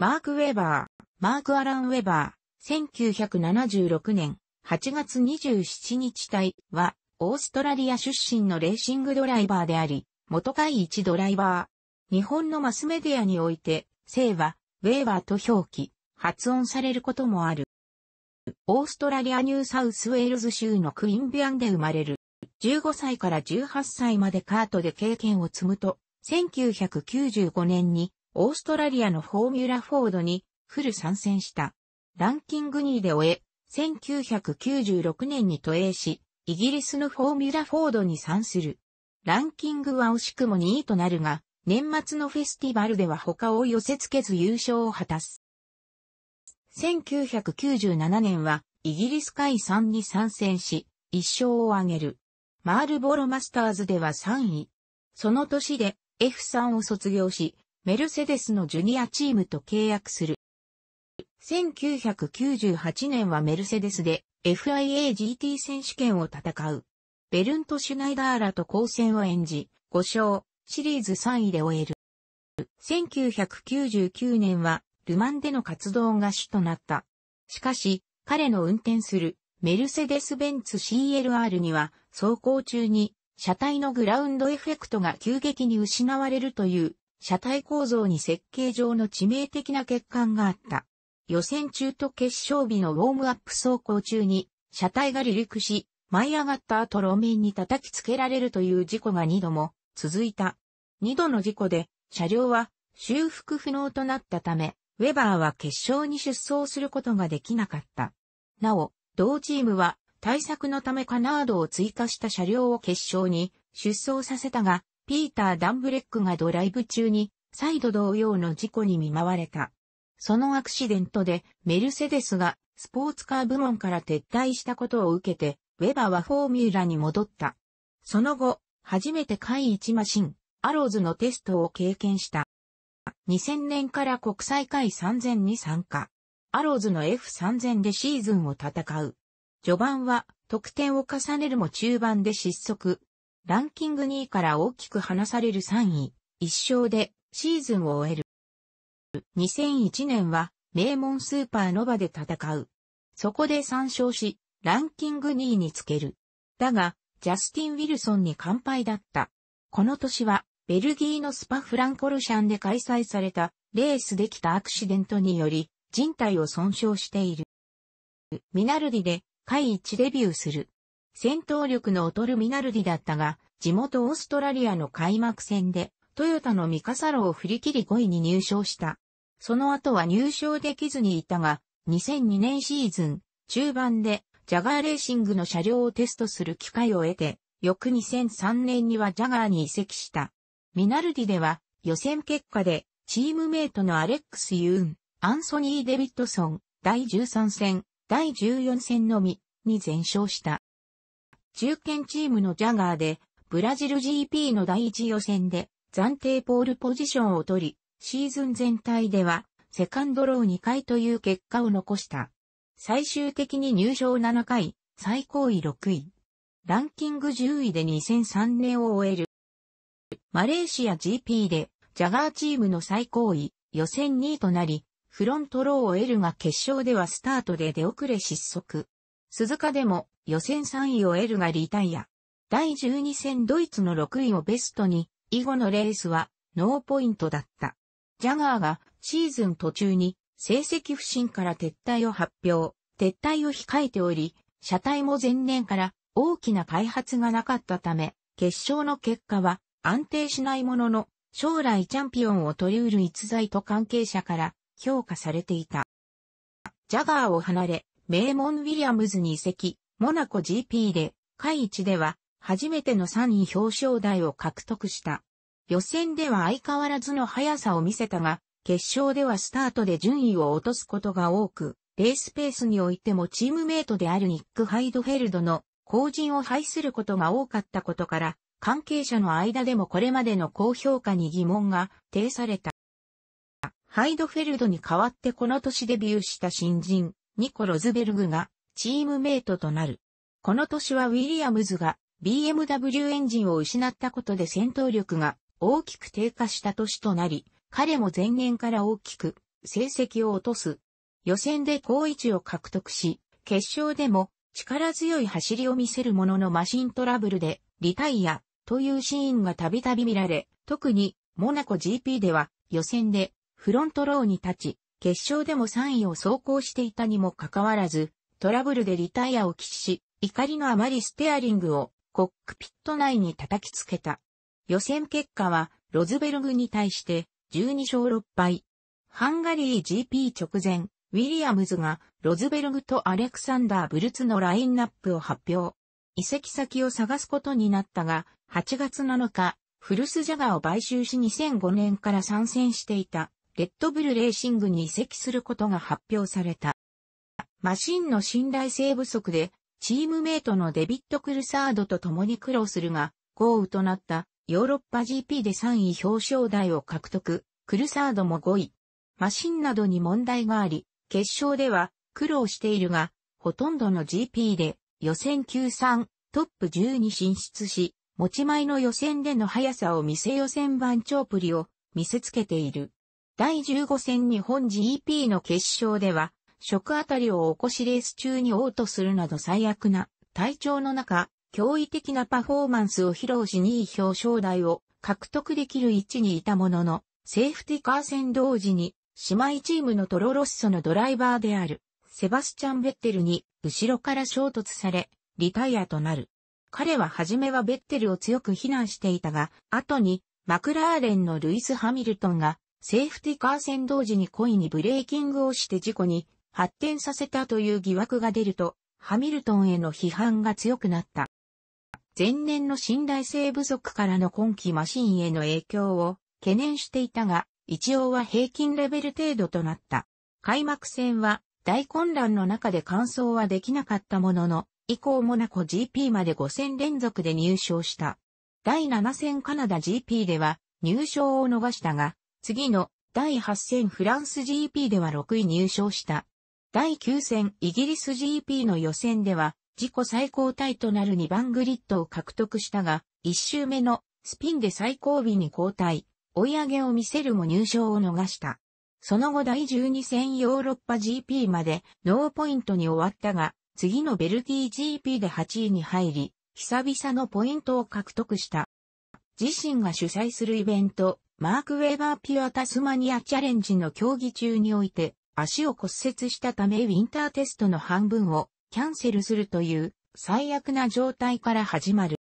マーク・ウェバー、マーク・アラン・ウェバー、1976年8月27日隊は、オーストラリア出身のレーシングドライバーであり、元会一ドライバー。日本のマスメディアにおいて、姓は、ウェーバーと表記、発音されることもある。オーストラリアニューサウスウェールズ州のクインビアンで生まれる。15歳から18歳までカートで経験を積むと、1995年にオーストラリアのフォーミュラフォードにフル参戦した。ランキング2位で終え、1996年に都営し、イギリスのフォーミュラフォードに参する。ランキングは惜しくも2位となるが、年末のフェスティバルでは他を寄せ付けず優勝を果たす。1997年はイギリス海3に参戦し、1勝を挙げる。マールボロマスターズでは3位。その年で F3 を卒業し、メルセデスのジュニアチームと契約する。1998年はメルセデスで FIA GT 選手権を戦う。ベルント・シュナイダーらと交戦を演じ、5勝、シリーズ3位で終える。1999年は、ルマンでの活動が主となった。しかし、彼の運転する、メルセデス・ベンツ CLR には、走行中に、車体のグラウンドエフェクトが急激に失われるという、車体構造に設計上の致命的な欠陥があった。予選中と決勝日のウォームアップ走行中に、車体が離陸し、舞い上がった後路面に叩きつけられるという事故が2度も続いた。2度の事故で、車両は修復不能となったため、ウェバーは決勝に出走することができなかった。なお、同チームは対策のためカナードを追加した車両を決勝に出走させたが、ピーター・ダンブレックがドライブ中に、再度同様の事故に見舞われた。そのアクシデントで、メルセデスが、スポーツカー部門から撤退したことを受けて、ウェバーはフォーミュラに戻った。その後、初めて会1マシン、アローズのテストを経験した。2000年から国際会3000に参加。アローズの F3000 でシーズンを戦う。序盤は得点を重ねるも中盤で失速、ランキング2位から大きく離される3位、1勝でシーズンを終える。2001年は名門スーパーノバで戦う。そこで3勝し、ランキング2位につける。だが、ジャスティン・ウィルソンに完敗だった。この年は、ベルギーのスパ・フランコルシャンで開催されたレースできたアクシデントにより、人体を損傷している。ミナルディで、下位1デビューする。戦闘力の劣るミナルディだったが、地元オーストラリアの開幕戦で、トヨタのミカサロを振り切り5位に入賞した。その後は入賞できずにいたが、2002年シーズン、中盤で、ジャガーレーシングの車両をテストする機会を得て、翌2003年にはジャガーに移籍した。ミナルディでは、予選結果で、チームメイトのアレックス・ユーン、アンソニー・デビッドソン、第13戦、第14戦のみ、に全勝した。中堅チームのジャガーで、ブラジル GP の第一予選で暫定ポールポジションを取り、シーズン全体ではセカンドロー2回という結果を残した。最終的に入賞7回、最高位6位。ランキング10位で2003年を終える。マレーシア GP でジャガーチームの最高位、予選2位となり、フロントローを得るが決勝ではスタートで出遅れ失速。鈴鹿でも予選3位を得るがリタイア。第12戦ドイツの6位をベストに、以後のレースはノーポイントだった。ジャガーがシーズン途中に成績不振から撤退を発表、撤退を控えており、車体も前年から大きな開発がなかったため、決勝の結果は安定しないものの、将来チャンピオンを取り得る逸材と関係者から評価されていた。ジャガーを離れ、名門ウィリアムズに移籍、モナコ GP で、会一では、初めての3位表彰台を獲得した。予選では相変わらずの速さを見せたが、決勝ではスタートで順位を落とすことが多く、レースペースにおいてもチームメイトであるニック・ハイドフェルドの後陣を排することが多かったことから、関係者の間でもこれまでの高評価に疑問が呈された。ハイドフェルドに代わってこの年デビューした新人、ニコ・ロズベルグがチームメイトとなる。この年はウィリアムズが BMW エンジンを失ったことで戦闘力が大きく低下した年となり、彼も前年から大きく成績を落とす。予選で高位置を獲得し、決勝でも力強い走りを見せるもののマシントラブルでリタイアというシーンがたびたび見られ、特にモナコ GP では予選でフロントローに立ち、決勝でも3位を走行していたにもかかわらず、トラブルでリタイアを喫し、怒りのあまりステアリングをコックピット内に叩きつけた。予選結果はロズベルグに対して12勝6敗。ハンガリー GP 直前、ウィリアムズがロズベルグとアレクサンダー・ブルツのラインナップを発表。移籍先を探すことになったが、8月7日、フルスジャガーを買収し2005年から参戦していた、レッドブルレーシングに移籍することが発表された。マシンの信頼性不足で、チームメイトのデビット・クルサードと共に苦労するが、豪雨となったヨーロッパ GP で3位表彰台を獲得、クルサードも5位。マシンなどに問題があり、決勝では苦労しているが、ほとんどの GP で予選93、トップ10に進出し、持ち前の予選での速さを見せ予選番長プリを見せつけている。第15戦日本 GP の決勝では、食あたりを起こしレース中に嘔吐するなど最悪な体調の中、驚異的なパフォーマンスを披露し2位表彰台を獲得できる位置にいたものの、セーフティカー戦同時に、姉妹チームのトロロッソのドライバーである、セバスチャン・ベッテルに、後ろから衝突され、リタイアとなる。彼は初めはベッテルを強く非難していたが、後に、マクラーレンのルイス・ハミルトンが、セーフティカー戦同時に故意にブレーキングをして事故に発展させたという疑惑が出ると、ハミルトンへの批判が強くなった。前年の信頼性不足からの今期マシンへの影響を懸念していたが、一応は平均レベル程度となった。開幕戦は大混乱の中で完走はできなかったものの、以降モナコ GP まで5戦連続で入賞した。第7戦カナダ GP では入賞を逃したが、次の第8戦フランス GP では6位入賞した。第9戦イギリス GP の予選では、自己最高タイとなる2番グリッドを獲得したが、1周目のスピンで最後尾に交代、追い上げを見せるも入賞を逃した。その後第12戦ヨーロッパ GP までノーポイントに終わったが、次のベルティ GP で8位に入り、久々のポイントを獲得した。自身が主催するイベント、マーク・ウェーバー・ピュア・タスマニア・チャレンジの競技中において、足を骨折したためウィンターテストの半分をキャンセルするという最悪な状態から始まる。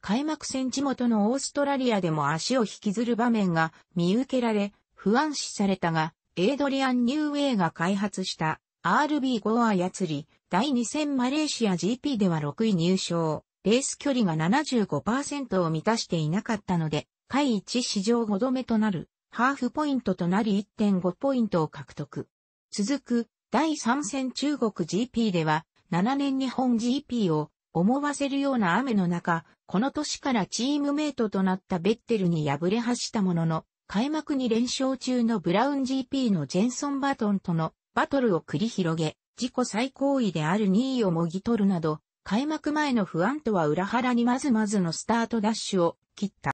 開幕戦地元のオーストラリアでも足を引きずる場面が見受けられ不安視されたが、エイドリアン・ニューウェイが開発した RB5 を操り、第2戦マレーシア GP では6位入賞。レース距離が75%を満たしていなかったので、下位1史上5度目となるハーフポイントとなり1.5ポイントを獲得。続く第3戦中国 GP では7年日本 GP を思わせるような雨の中、この年からチームメイトとなったベッテルに敗れ走ったものの、開幕に連勝中のブラウン GP のジェンソン・バトンとのバトルを繰り広げ、自己最高位である2位をもぎ取るなど、開幕前の不安とは裏腹にまずまずのスタートダッシュを切った。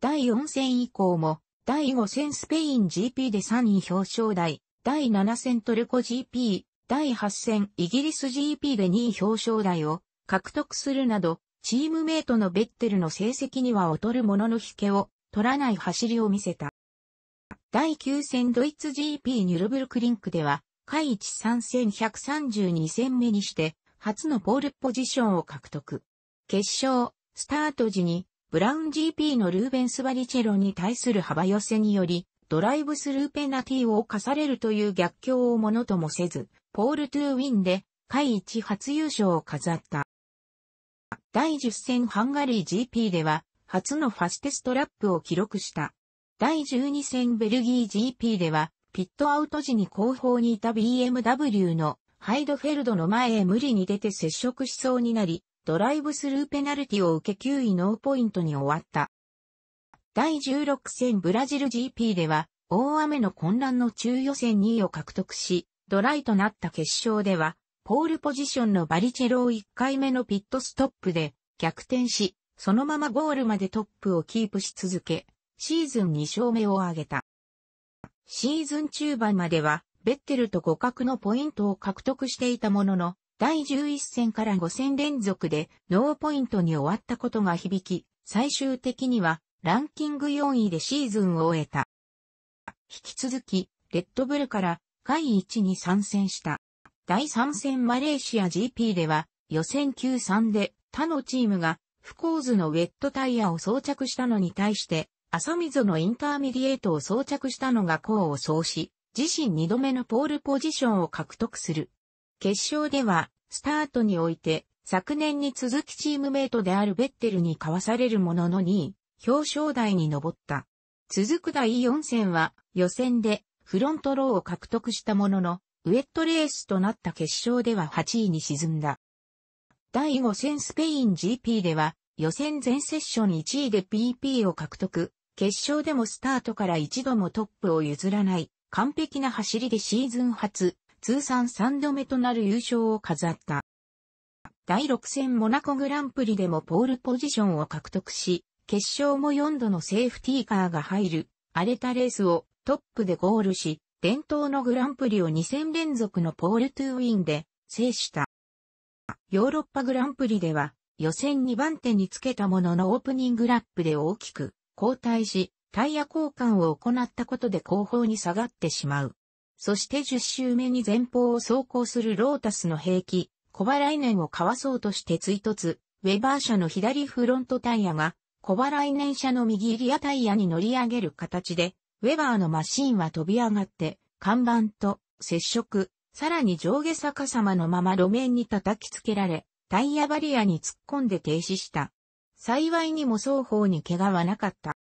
第4戦以降も第5戦スペイン GP で3位表彰台、第7戦トルコ GP、第8戦イギリス GP で2位表彰台を獲得するなど、チームメイトのベッテルの成績には劣るものの引けを取らない走りを見せた。第9戦ドイツ GP ニュルブルクリンクでは、下一3戦132戦目にして、初のポールポジションを獲得。決勝、スタート時にブラウン GP のルーベンス・バリチェロに対する幅寄せにより、ドライブスルーペナティを犯されるという逆境をものともせず、ポール・トゥー・ウィンで、会一初優勝を飾った。第10戦ハンガリー GP では、初のファステストラップを記録した。第12戦ベルギー GP では、ピットアウト時に後方にいた BMW のハイドフェルドの前へ無理に出て接触しそうになり、ドライブスルーペナルティを受け9位ノーポイントに終わった。第16戦ブラジル GP では、大雨の混乱の中予選2位を獲得し、ドライとなった決勝では、ポールポジションのバリチェロを1回目のピットストップで逆転し、そのままゴールまでトップをキープし続け、シーズン2勝目を挙げた。シーズン中盤までは、ベッテルと互角のポイントを獲得していたものの、第11戦から5戦連続でノーポイントに終わったことが響き、最終的にはランキング4位でシーズンを終えた。引き続き、レッドブルから第1に参戦した。第3戦マレーシア GP では予選9 3で他のチームが不構図のウェットタイヤを装着したのに対して、朝溝のインターミディエートを装着したのが功を奏し、自身2度目のポールポジションを獲得する。決勝では、スタートにおいて、昨年に続きチームメイトであるベッテルに交わされるものの2位、表彰台に上った。続く第4戦は、予選で、フロントローを獲得したものの、ウェットレースとなった決勝では8位に沈んだ。第5戦スペイン GP では、予選全セッション1位で PP を獲得。決勝でもスタートから一度もトップを譲らない、完璧な走りでシーズン初、通算3度目となる優勝を飾った。第6戦モナコグランプリでもポールポジションを獲得し、決勝も4度のセーフティーカーが入る荒れたレースをトップでゴールし、伝統のグランプリを2戦連続のポールトゥーウィンで制した。ヨーロッパグランプリでは予選2番手につけたもののオープニングラップで大きく後退し、タイヤ交換を行ったことで後方に下がってしまう。そして10周目に前方を走行するロータスの兵器、小原い年をかわそうとして追突、ウェバー車の左フロントタイヤが、小原い年車の右リアタイヤに乗り上げる形で、ウェバーのマシンは飛び上がって、看板と接触、さらに上下逆さまのまま路面に叩きつけられ、タイヤバリアに突っ込んで停止した。幸いにも双方に怪我はなかった。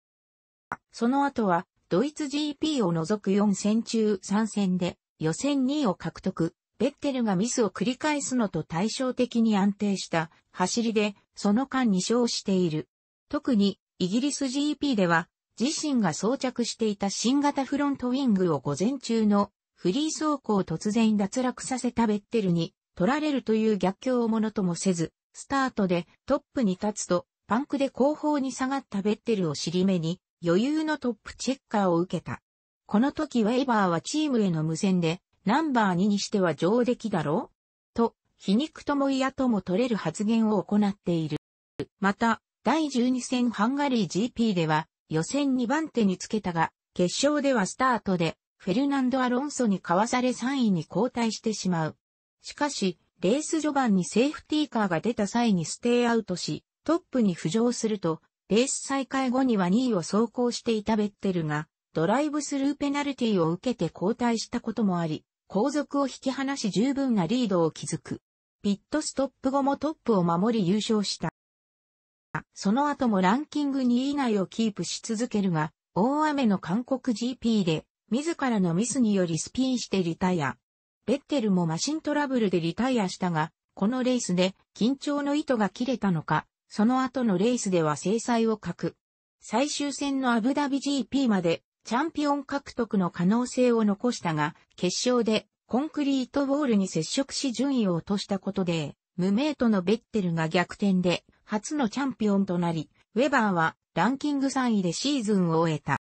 その後は、ドイツ GP を除く4戦中3戦で予選2位を獲得。ベッテルがミスを繰り返すのと対照的に安定した走りで、その間2勝している。特にイギリス GP では自身が装着していた新型フロントウィングを午前中のフリー走行を突然脱落させたベッテルに取られるという逆境をものともせず、スタートでトップに立つとパンクで後方に下がったベッテルを尻目に余裕のトップチェッカーを受けた。この時ウェイバーはチームへの無線で、ナンバー2にしては上出来だろうと、皮肉とも嫌とも取れる発言を行っている。また、第12戦ハンガリー GP では、予選2番手につけたが、決勝ではスタートで、フェルナンド・アロンソにかわされ3位に交代してしまう。しかし、レース序盤にセーフティーカーが出た際にステイアウトし、トップに浮上すると、レース再開後には2位を走行していたベッテルが、ドライブスルーペナルティを受けて交代したこともあり、後続を引き離し十分なリードを築く。ピットストップ後もトップを守り優勝した。その後もランキング2位以内をキープし続けるが、大雨の韓国 GP で、自らのミスによりスピンしてリタイア。ベッテルもマシントラブルでリタイアしたが、このレースで緊張の糸が切れたのか、その後のレースでは制裁を欠く。最終戦のアブダビ GP までチャンピオン獲得の可能性を残したが、決勝でコンクリートウォールに接触し順位を落としたことで、無名とのベッテルが逆転で初のチャンピオンとなり、ウェバーはランキング3位でシーズンを終えた。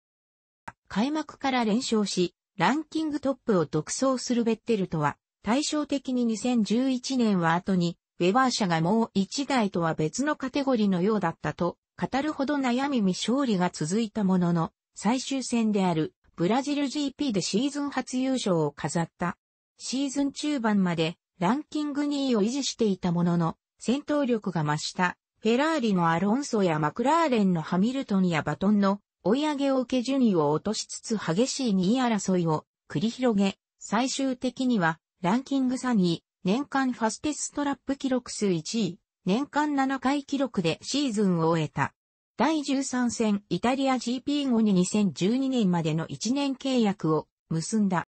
開幕から連勝し、ランキングトップを独走するベッテルとは、対照的に2011年は後にウェバー社がもう一台とは別のカテゴリーのようだったと語るほど悩み未勝利が続いたものの、最終戦であるブラジル GP でシーズン初優勝を飾った。シーズン中盤までランキング2位を維持していたものの、戦闘力が増した。フェラーリのアロンソやマクラーレンのハミルトンやバトンの追い上げを受け順位を落としつつ激しい2位争いを繰り広げ、最終的にはランキング3位、年間ファステストラップ記録数1位、年間7回記録でシーズンを終えた。第13戦イタリア GP 後に2012年までの1年契約を結んだ。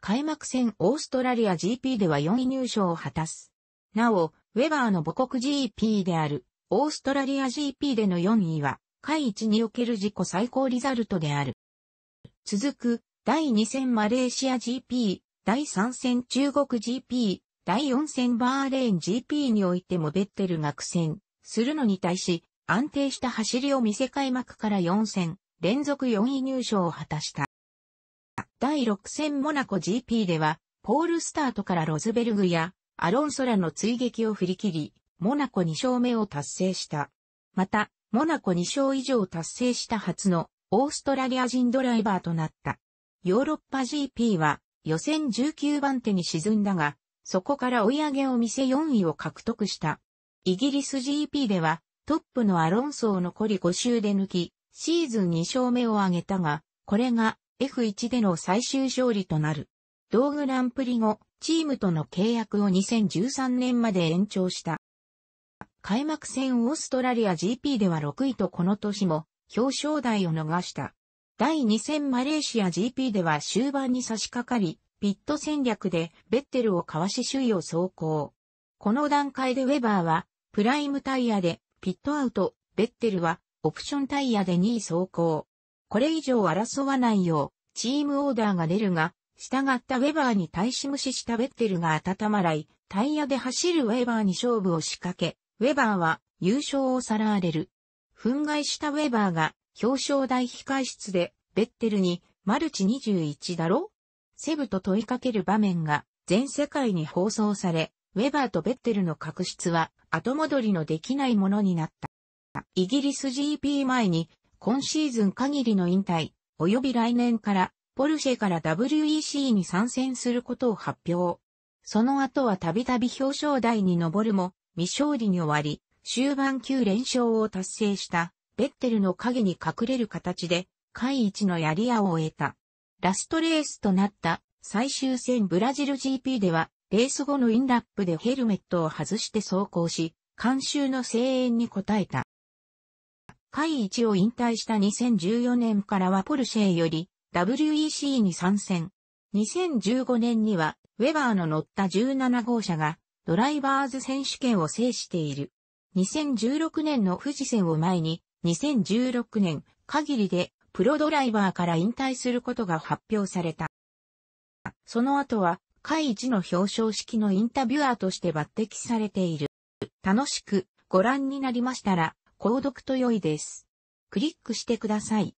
開幕戦オーストラリア GP では4位入賞を果たす。なお、ウェバーの母国 GP であるオーストラリア GP での4位は、下位における自己最高リザルトである。続く、第2戦マレーシア GP、第3戦中国 GP、第4戦バーレーン GP においてもベッテルが苦戦するのに対し、安定した走りを見せ開幕から4戦、連続4位入賞を果たした。第6戦モナコ GP では、ポールスタートからロズベルグやアロンソラの追撃を振り切り、モナコ2勝目を達成した。また、モナコ2勝以上達成した初のオーストラリア人ドライバーとなった。ヨーロッパ GP は予選19番手に沈んだが、そこから追い上げを見せ4位を獲得した。イギリス GP では、トップのアロンソを残り5周で抜き、シーズン2勝目を挙げたが、これが F1 での最終勝利となる。同グランプリ後、チームとの契約を2013年まで延長した。開幕戦オーストラリア GP では6位とこの年も表彰台を逃した。第2戦マレーシア GP では終盤に差し掛かり、ピット戦略でベッテルをかわし首位を走行。この段階でウェバーはプライムタイヤでピットアウト、ベッテルはオプションタイヤで2位走行。これ以上争わないようチームオーダーが出るが、従ったウェバーに対し無視したベッテルが温まらい、タイヤで走るウェバーに勝負を仕掛け、ウェバーは優勝をさらわれる。憤慨したウェバーが表彰台控室でベッテルにマルチ21だろセブと問いかける場面が全世界に放送され、ウェバーとベッテルの確執は後戻りのできないものになった。イギリス GP 前に今シーズン限りの引退、及び来年からポルシェから WEC に参戦することを発表。その後はたびたび表彰台に上るも未勝利に終わり、終盤9連勝を達成したベッテルの影に隠れる形で、下一のやり合を終えた。ラストレースとなった最終戦ブラジル GP では、レース後のインラップでヘルメットを外して走行し、監修の声援に応えた。会一を引退した2014年からはポルシェより WEC に参戦。2015年にはウェバーの乗った17号車がドライバーズ選手権を制している。2016年の富士戦を前に2016年限りでプロドライバーから引退することが発表された。その後は、会一の表彰式のインタビュアーとして抜擢されている。楽しくご覧になりましたら、購読と良いです。クリックしてください。